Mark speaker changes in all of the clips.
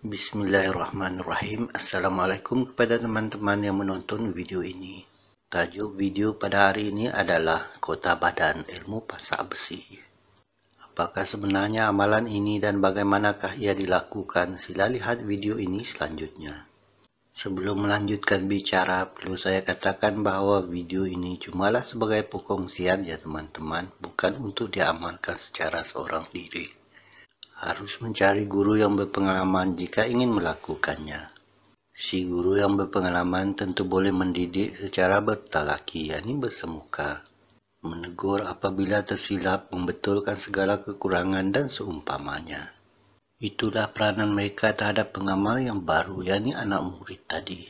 Speaker 1: Bismillahirrahmanirrahim Assalamualaikum kepada teman-teman yang menonton video ini Tajuk video pada hari ini adalah Kota Badan Ilmu Pasak Besi Apakah sebenarnya amalan ini dan bagaimanakah ia dilakukan Sila lihat video ini selanjutnya Sebelum melanjutkan bicara perlu saya katakan bahawa video ini cumalah sebagai pengkongsian ya teman-teman Bukan untuk diamalkan secara seorang diri harus mencari guru yang berpengalaman jika ingin melakukannya. Si guru yang berpengalaman tentu boleh mendidik secara bertalaki, yakni bersemuka. Menegur apabila tersilap, membetulkan segala kekurangan dan seumpamanya. Itulah peranan mereka terhadap pengamal yang baru, yakni anak murid tadi.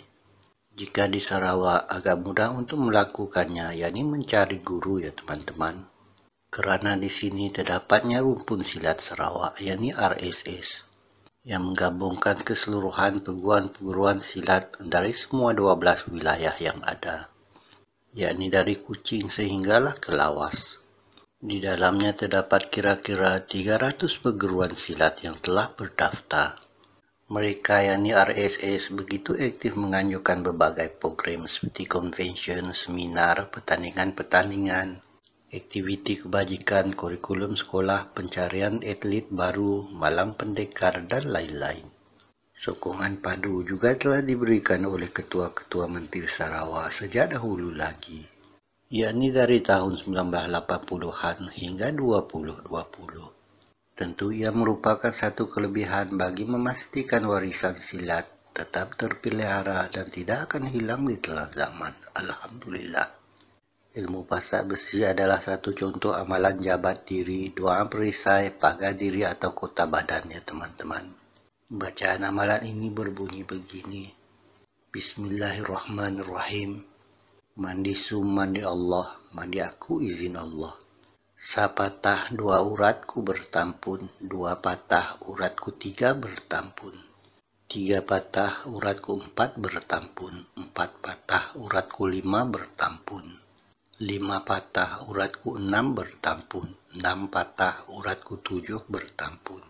Speaker 1: Jika di Sarawak, agak mudah untuk melakukannya, yakni mencari guru ya teman-teman kerana di sini terdapatnya rumpun silat Sarawak yakni RSS yang menggabungkan keseluruhan peguam-peguam silat dari semua 12 wilayah yang ada yakni dari Kuching sehinggalah ke Lawas. Di dalamnya terdapat kira-kira 300 perguruan silat yang telah berdaftar. Mereka yakni RSS begitu aktif menganjurkan berbagai program seperti konvensyen, seminar, pertandingan-pertandingan, aktiviti kebajikan kurikulum sekolah pencarian atlet baru malam pendekar dan lain-lain. Sokongan padu juga telah diberikan oleh ketua-ketua Menteri Sarawak sejak dahulu lagi, yakni dari tahun 1980-an hingga 2020. Tentu ia merupakan satu kelebihan bagi memastikan warisan silat tetap terpelihara dan tidak akan hilang di telah zaman. Alhamdulillah. Ilmu pasak besi adalah satu contoh amalan jabat diri, doa perisai, pagar diri atau kota badan ya teman-teman. Bacaan amalan ini berbunyi begini. Bismillahirrahmanirrahim. Mandi sum, mandi Allah, mandi aku izin Allah. Sapatah dua uratku bertampun, dua patah uratku tiga bertampun. Tiga patah uratku empat bertampun, empat patah uratku lima bertampun lima patah uratku enam bertampun, enam patah uratku tujuh bertampun.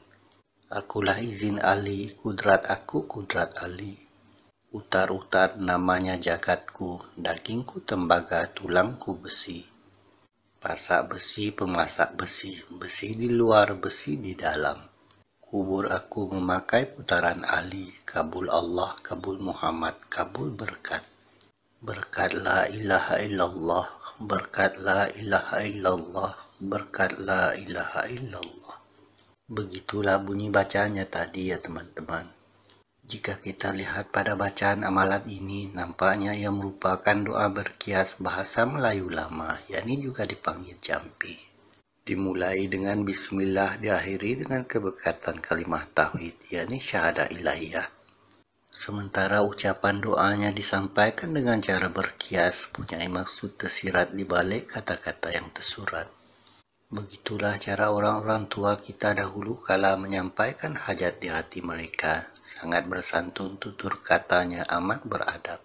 Speaker 1: Akulah izin Ali, kudrat aku kudrat Ali. Utar-utar namanya jagatku, dagingku tembaga, tulangku besi. Pasak besi, pemasak besi, besi di luar, besi di dalam. Kubur aku memakai putaran Ali, kabul Allah, kabul Muhammad, kabul berkat. Berkatlah la ilaha illallah, berkat la ilaha illallah, berkat la ilaha illallah. Begitulah bunyi bacaannya tadi ya teman-teman. Jika kita lihat pada bacaan amalan ini, nampaknya ia merupakan doa berkias bahasa Melayu lama, yakni juga dipanggil jampi. Dimulai dengan bismillah, diakhiri dengan keberkatan kalimat tauhid, ini syahadat ilahiyah. Sementara ucapan doanya disampaikan dengan cara berkias, punya maksud tersirat di balik kata-kata yang tersurat. Begitulah cara orang-orang tua kita dahulu kala menyampaikan hajat di hati mereka, sangat bersantun tutur katanya amat beradab.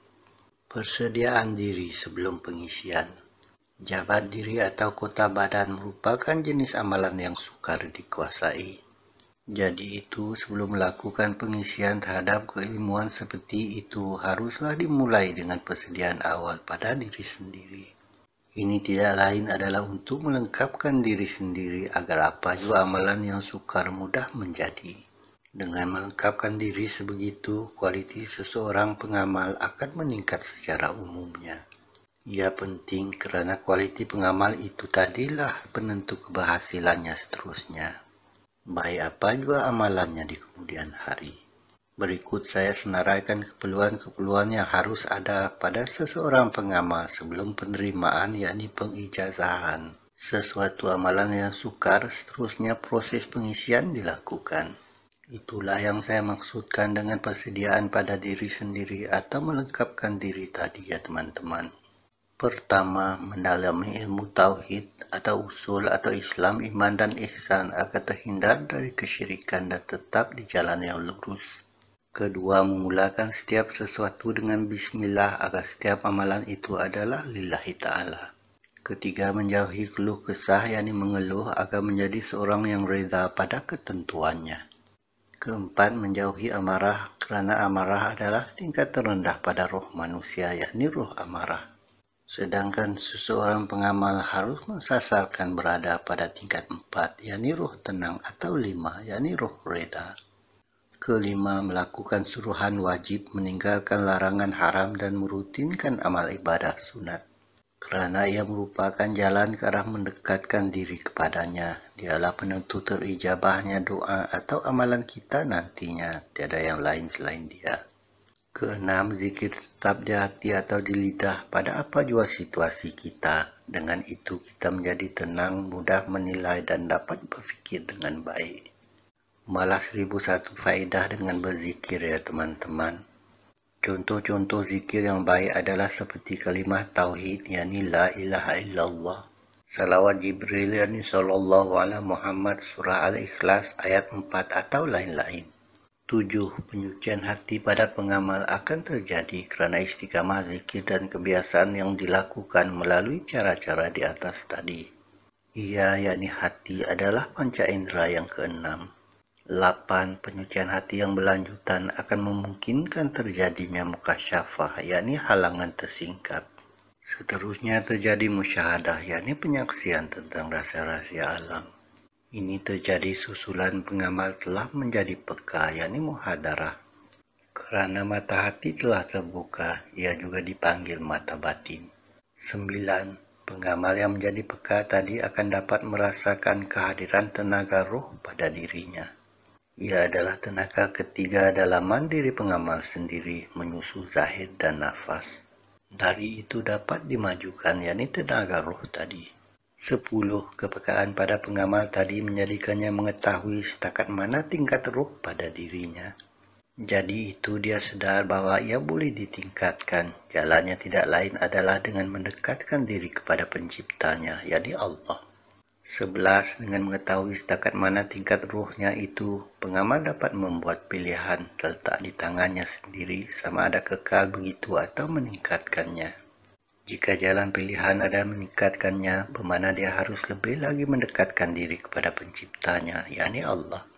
Speaker 1: Persediaan diri sebelum pengisian Jabat diri atau kota badan merupakan jenis amalan yang sukar dikuasai, jadi itu sebelum melakukan pengisian terhadap keilmuan seperti itu haruslah dimulai dengan persediaan awal pada diri sendiri. Ini tidak lain adalah untuk melengkapkan diri sendiri agar apa juga amalan yang sukar mudah menjadi. Dengan melengkapkan diri sebegitu, kualiti seseorang pengamal akan meningkat secara umumnya. Ia penting kerana kualiti pengamal itu tadilah penentu keberhasilannya seterusnya baik apa juga amalannya di kemudian hari. Berikut saya senaraikan keperluan-keperluan yang harus ada pada seseorang pengamal sebelum penerimaan, yakni pengijazahan. Sesuatu amalan yang sukar, seterusnya proses pengisian dilakukan. Itulah yang saya maksudkan dengan persediaan pada diri sendiri atau melengkapkan diri tadi ya teman-teman. Pertama, mendalami ilmu tauhid atau usul atau Islam, iman dan ihsan agar terhindar dari kesyirikan dan tetap di jalan yang lurus. Kedua, memulakan setiap sesuatu dengan bismillah agar setiap amalan itu adalah lillahi ta'ala. Ketiga, menjauhi keluh kesah yakni mengeluh agar menjadi seorang yang reza pada ketentuannya. Keempat, menjauhi amarah kerana amarah adalah tingkat terendah pada roh manusia yakni roh amarah. Sedangkan seseorang pengamal harus mensasarkan berada pada tingkat empat, yakni ruh tenang atau lima, yakni ruh reda. Kelima, melakukan suruhan wajib meninggalkan larangan haram dan merutinkan amal ibadah sunat. Kerana ia merupakan jalan ke arah mendekatkan diri kepadanya, dialah penentu terijabahnya doa atau amalan kita nantinya, tiada yang lain selain dia. Keenam, zikir tetap di hati atau di lidah pada apa jua situasi kita. Dengan itu kita menjadi tenang, mudah menilai dan dapat berfikir dengan baik. Malah seribu satu faedah dengan berzikir ya teman-teman. Contoh-contoh zikir yang baik adalah seperti kalimah tauhid yakni la ilaha illallah. Salawat Jibril yakni sallallahu ala Muhammad surah al-ikhlas ayat 4 atau lain-lain. Tujuh, penyucian hati pada pengamal akan terjadi kerana istiqamah zikir dan kebiasaan yang dilakukan melalui cara-cara di atas tadi. Ia, yakni hati, adalah panca indera yang keenam. Lapan, penyucian hati yang berlanjutan akan memungkinkan terjadinya muka syafah, yakni halangan tersingkat. Seterusnya terjadi musyahadah, yakni penyaksian tentang rahsia-rahsia alam. Ini terjadi susulan pengamal telah menjadi peka, yakni muhadarah. Kerana mata hati telah terbuka, ia juga dipanggil mata batin. 9. Pengamal yang menjadi peka tadi akan dapat merasakan kehadiran tenaga roh pada dirinya. Ia adalah tenaga ketiga dalam mandiri pengamal sendiri menyusul zahir dan nafas. Dari itu dapat dimajukan, yakni tenaga roh tadi. Sepuluh kepekaan pada pengamal tadi menjadikannya mengetahui setakat mana tingkat ruh pada dirinya. Jadi itu dia sedar bahwa ia boleh ditingkatkan. Jalannya tidak lain adalah dengan mendekatkan diri kepada penciptanya, yakni Allah. Sebelas, dengan mengetahui setakat mana tingkat ruhnya itu, pengamal dapat membuat pilihan terletak di tangannya sendiri sama ada kekal begitu atau meningkatkannya. Jika jalan pilihan ada meningkatkannya, bermakna dia harus lebih lagi mendekatkan diri kepada penciptanya, yakni Allah.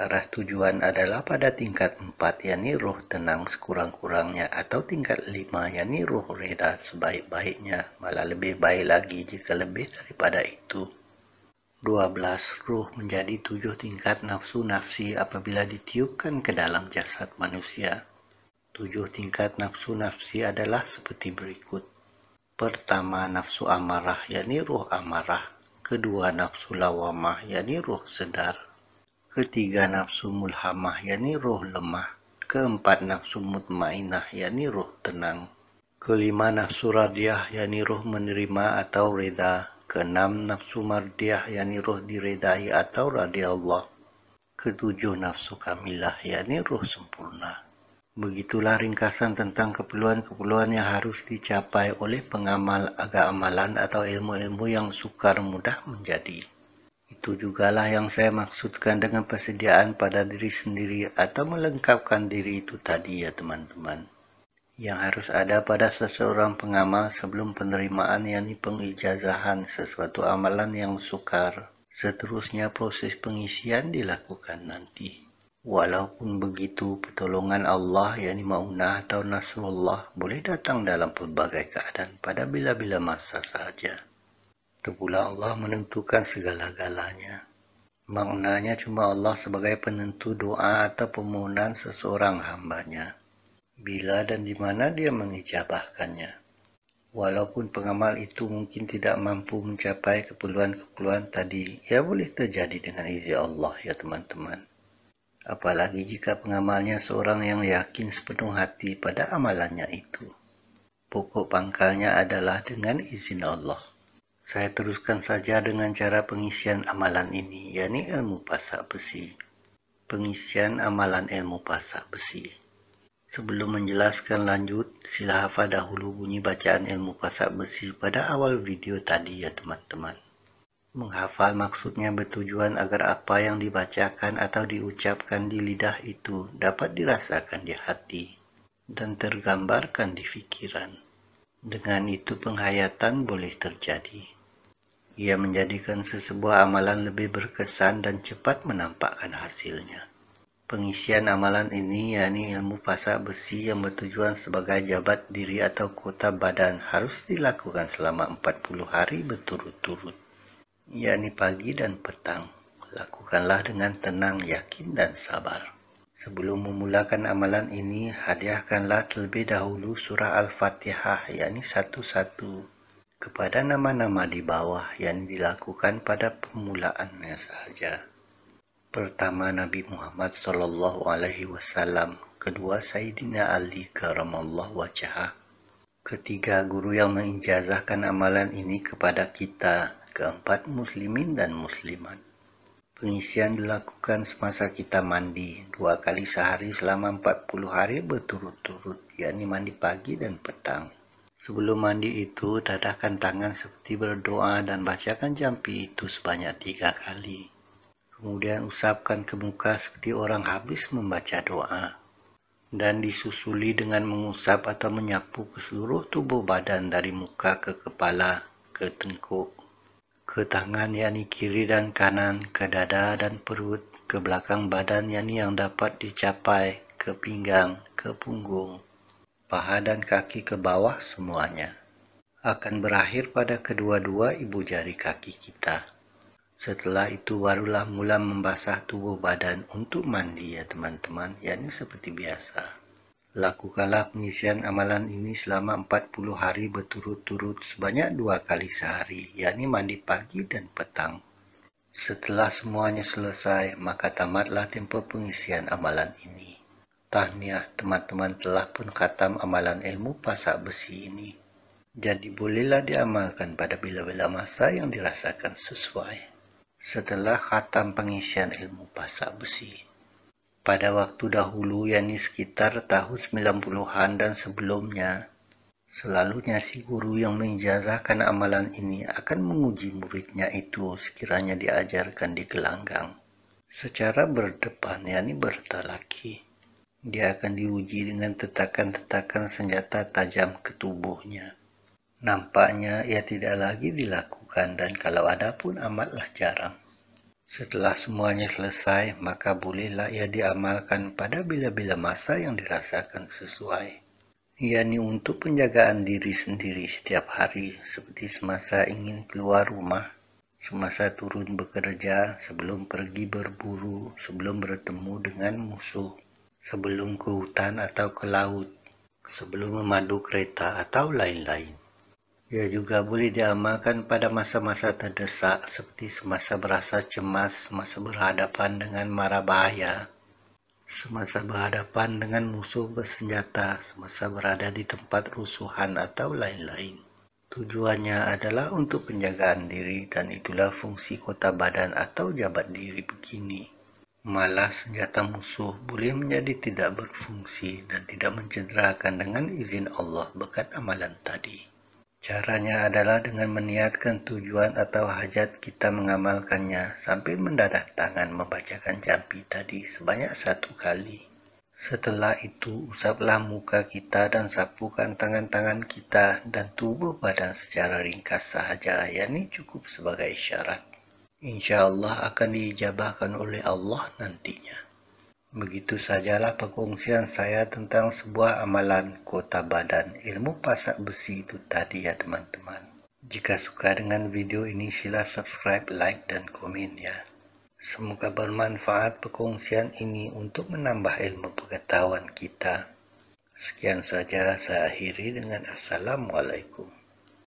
Speaker 1: Arah tujuan adalah pada tingkat empat, yakni ruh tenang sekurang-kurangnya, atau tingkat lima, yakni ruh reda sebaik-baiknya, malah lebih baik lagi jika lebih daripada itu. 12. Ruh menjadi tujuh tingkat nafsu-nafsi apabila ditiupkan ke dalam jasad manusia. Tujuh tingkat nafsu-nafsi adalah seperti berikut pertama nafsu amarah yakni ruh amarah kedua nafsu lawamah yakni ruh sedar ketiga nafsu mulhamah yakni ruh lemah keempat nafsu mutmainah yakni ruh tenang kelima nafsu radiah yakni ruh menerima atau reda keenam nafsu mardiah yakni ruh diredai atau radiallah ketujuh nafsu kamilah yakni ruh sempurna Begitulah ringkasan tentang keperluan-keperluan yang harus dicapai oleh pengamal amalan atau ilmu-ilmu yang sukar mudah menjadi. Itu jugalah yang saya maksudkan dengan persediaan pada diri sendiri atau melengkapkan diri itu tadi ya teman-teman. Yang harus ada pada seseorang pengamal sebelum penerimaan yakni pengijazahan sesuatu amalan yang sukar. Seterusnya proses pengisian dilakukan nanti. Walaupun begitu, pertolongan Allah yakni Ma'unah atau Nasrullah boleh datang dalam pelbagai keadaan pada bila-bila masa sahaja. Terpula Allah menentukan segala-galanya. Maknanya cuma Allah sebagai penentu doa atau permohonan seseorang hambanya. Bila dan di mana dia mengijabahkannya. Walaupun pengamal itu mungkin tidak mampu mencapai keperluan-keperluan tadi, ia boleh terjadi dengan izin Allah ya teman-teman apalagi jika pengamalnya seorang yang yakin sepenuh hati pada amalannya itu. Pokok pangkalnya adalah dengan izin Allah. Saya teruskan saja dengan cara pengisian amalan ini, yakni ilmu pasak besi. Pengisian amalan ilmu pasak besi. Sebelum menjelaskan lanjut, sila hafal dahulu bunyi bacaan ilmu pasak besi pada awal video tadi ya teman-teman menghafal maksudnya bertujuan agar apa yang dibacakan atau diucapkan di lidah itu dapat dirasakan di hati dan tergambarkan di fikiran. Dengan itu penghayatan boleh terjadi. Ia menjadikan sesebuah amalan lebih berkesan dan cepat menampakkan hasilnya. Pengisian amalan ini yakni ilmu pasak besi yang bertujuan sebagai jabat diri atau kota badan harus dilakukan selama 40 hari berturut-turut yakni pagi dan petang. Lakukanlah dengan tenang, yakin dan sabar. Sebelum memulakan amalan ini, hadiahkanlah terlebih dahulu surah Al-Fatihah, yakni satu-satu. Kepada nama-nama di bawah yang dilakukan pada permulaannya sahaja. Pertama Nabi Muhammad sallallahu alaihi wasallam, kedua Sayyidina Ali karamallahu wajhah. Ketiga guru yang menginjazahkan amalan ini kepada kita, keempat muslimin dan muslimat. Pengisian dilakukan semasa kita mandi dua kali sehari selama 40 hari berturut-turut, yakni mandi pagi dan petang. Sebelum mandi itu, dadahkan tangan seperti berdoa dan bacakan jampi itu sebanyak tiga kali. Kemudian usapkan ke muka seperti orang habis membaca doa. Dan disusuli dengan mengusap atau menyapu ke seluruh tubuh badan dari muka ke kepala ke tengkuk ke tangan yakni kiri dan kanan, ke dada dan perut, ke belakang badan yakni yang dapat dicapai, ke pinggang, ke punggung, paha dan kaki ke bawah semuanya. Akan berakhir pada kedua-dua ibu jari kaki kita. Setelah itu barulah mula membasah tubuh badan untuk mandi ya teman-teman, yakni seperti biasa. Lakukanlah pengisian amalan ini selama 40 hari berturut-turut sebanyak dua kali sehari, yakni mandi pagi dan petang. Setelah semuanya selesai, maka tamatlah tempoh pengisian amalan ini. Tahniah teman-teman telah pun khatam amalan ilmu pasak besi ini. Jadi bolehlah diamalkan pada bila-bila masa yang dirasakan sesuai. Setelah khatam pengisian ilmu pasak besi ini pada waktu dahulu, yakni sekitar tahun 90-an dan sebelumnya. Selalunya si guru yang menjazahkan amalan ini akan menguji muridnya itu sekiranya diajarkan di gelanggang. Secara berdepan, yakni bertalaki, dia akan diuji dengan tetakan-tetakan senjata tajam ke tubuhnya. Nampaknya ia tidak lagi dilakukan dan kalau ada pun amatlah jarang. Setelah semuanya selesai, maka bolehlah ia diamalkan pada bila-bila masa yang dirasakan sesuai. Yani untuk penjagaan diri sendiri setiap hari, seperti semasa ingin keluar rumah, semasa turun bekerja, sebelum pergi berburu, sebelum bertemu dengan musuh, sebelum ke hutan atau ke laut, sebelum memadu kereta atau lain-lain. Ia juga boleh diamalkan pada masa-masa terdesak seperti semasa berasa cemas, semasa berhadapan dengan mara bahaya, semasa berhadapan dengan musuh bersenjata, semasa berada di tempat rusuhan atau lain-lain. Tujuannya adalah untuk penjagaan diri dan itulah fungsi kota badan atau jabat diri begini. Malah senjata musuh boleh menjadi tidak berfungsi dan tidak mencederakan dengan izin Allah bekat amalan tadi. Caranya adalah dengan meniatkan tujuan atau hajat kita mengamalkannya sambil mendadak tangan membacakan jampi tadi sebanyak satu kali. Setelah itu, usaplah muka kita dan sapukan tangan-tangan kita dan tubuh badan secara ringkas sahaja, Ini cukup sebagai syarat. Insyaallah akan dijabahkan oleh Allah nantinya. Begitu sajalah perkongsian saya tentang sebuah amalan kota badan ilmu pasak besi itu tadi ya teman-teman. Jika suka dengan video ini sila subscribe, like dan komen ya. Semoga bermanfaat perkongsian ini untuk menambah ilmu pengetahuan kita. Sekian saja saya akhiri dengan Assalamualaikum.